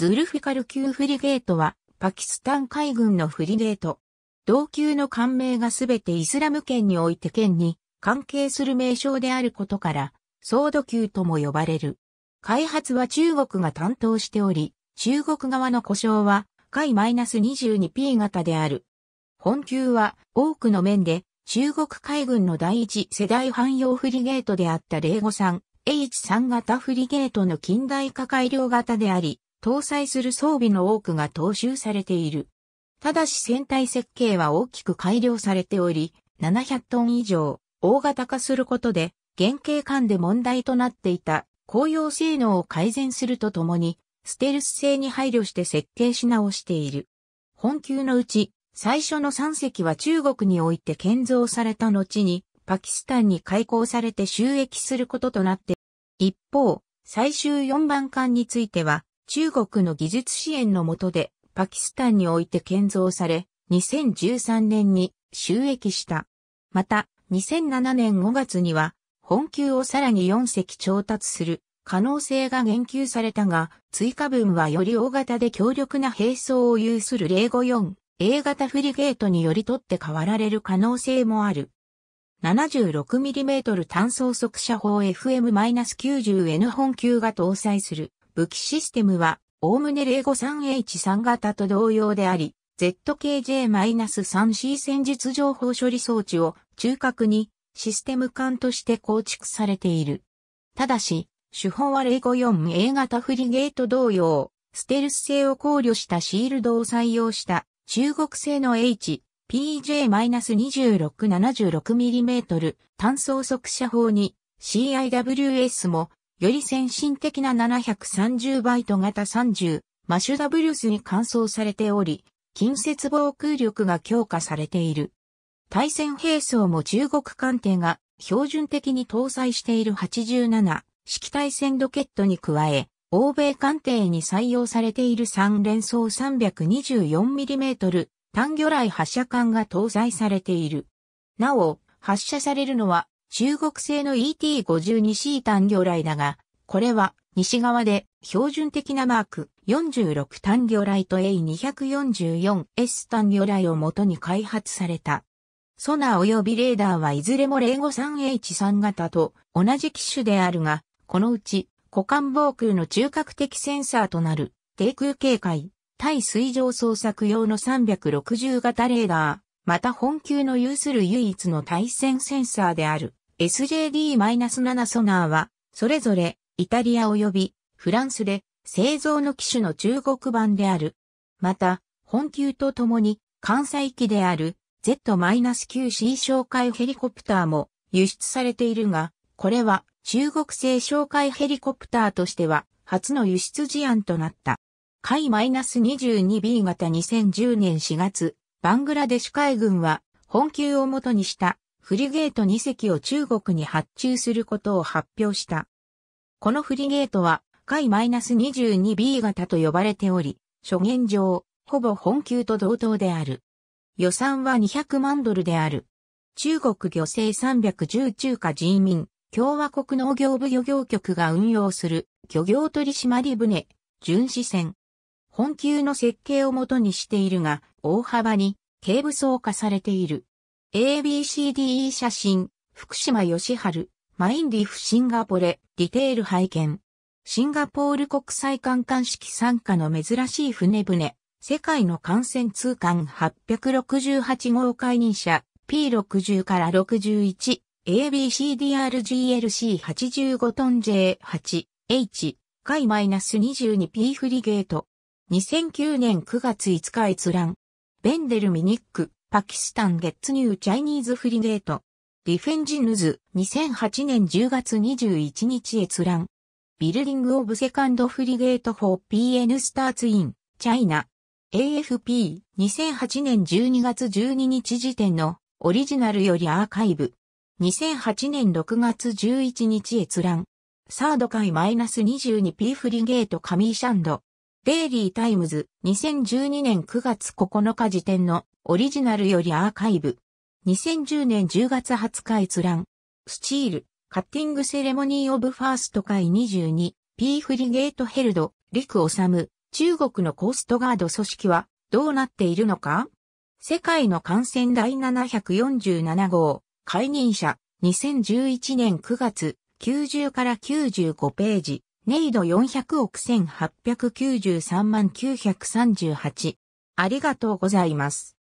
ズルフィカル級フリゲートは、パキスタン海軍のフリゲート。同級の艦名がすべてイスラム圏において県に関係する名称であることから、ソード級とも呼ばれる。開発は中国が担当しており、中国側の故障は、海 -22P 型である。本級は多くの面で中国海軍の第一世代汎用フリゲートであった053、H3 型フリゲートの近代化改良型であり、搭載する装備の多くが踏襲されている。ただし船体設計は大きく改良されており、700トン以上、大型化することで、原型間で問題となっていた、公用性能を改善するとともに、ステルス性に配慮して設計し直している。本級のうち、最初の3隻は中国において建造された後に、パキスタンに開港されて収益することとなって、一方、最終4番艦については、中国の技術支援のもとでパキスタンにおいて建造され、2013年に収益した。また、2007年5月には、本級をさらに4隻調達する可能性が言及されたが、追加分はより大型で強力な兵装を有する054 A 型フリゲートにより取って代わられる可能性もある。76mm 単装速射砲 FM-90N 本級が搭載する武器システムは、おおむねーゴ 3H3 型と同様であり、ZKJ-3C 戦術情報処理装置を中核にシステム艦として構築されている。ただし、手法はーゴ4 a 型フリゲート同様、ステルス性を考慮したシールドを採用した中国製の H、PJ-2676mm 単装速射砲に CIWS もより先進的な730バイト型30マシュダブリュスに換装されており、近接防空力が強化されている。対戦兵装も中国艦艇が標準的に搭載している87式対戦ロケットに加え、欧米艦艇に採用されている3連装 324mm 単魚雷発射管が搭載されている。なお、発射されるのは中国製の ET52C 単魚雷だが、これは西側で標準的なマーク46単魚雷と A244S 単魚雷をもとに開発された。ソナー及びレーダーはいずれも 053H3 型と同じ機種であるが、このうち股間防空の中核的センサーとなる低空警戒、対水上捜索用の360型レーダー、また本級の有する唯一の対戦センサーである SJD-7 ソナーは、それぞれイタリア及びフランスで製造の機種の中国版である。また、本級とともに関西機である Z-9C 哨戒ヘリコプターも輸出されているが、これは中国製哨戒ヘリコプターとしては初の輸出事案となった。海 -22B 型2010年4月、バングラデシュ海軍は本級を元にしたフリゲート2隻を中国に発注することを発表した。このフリゲートは、海 -22B 型と呼ばれており、諸現状、ほぼ本級と同等である。予算は200万ドルである。中国漁政310中華人民共和国農業部漁業局が運用する漁業取締船、巡視船。本級の設計をもとにしているが、大幅に軽武装化されている。ABCDE 写真、福島義春、マインディフシンガポレ、ディテール拝見。シンガポール国際観艦式参加の珍しい船船、世界の艦船通艦868号解任者 P60 から 61ABCDRGLC85 トン J8H 回 -22P フリゲート2009年9月5日閲覧ベンデルミニックパキスタンゲッツニューチャイニーズフリゲート。ディフェンジヌズ2008年10月21日閲覧。ビルディングオブセカンドフリゲートフォー PN スターツイン、チャイナ。AFP2008 年12月12日時点のオリジナルよりアーカイブ。2008年6月11日閲覧。サード回 -22P フリゲートカミーシャンド。デイリータイムズ2012年9月9日時点のオリジナルよりアーカイブ。2010年10月20日閲覧。スチール、カッティングセレモニーオブファースト会 22P フリゲートヘルド、陸治、中国のコーストガード組織はどうなっているのか世界の感染第747号、解任者、2011年9月、90から95ページ、ネイド400億1893万938。ありがとうございます。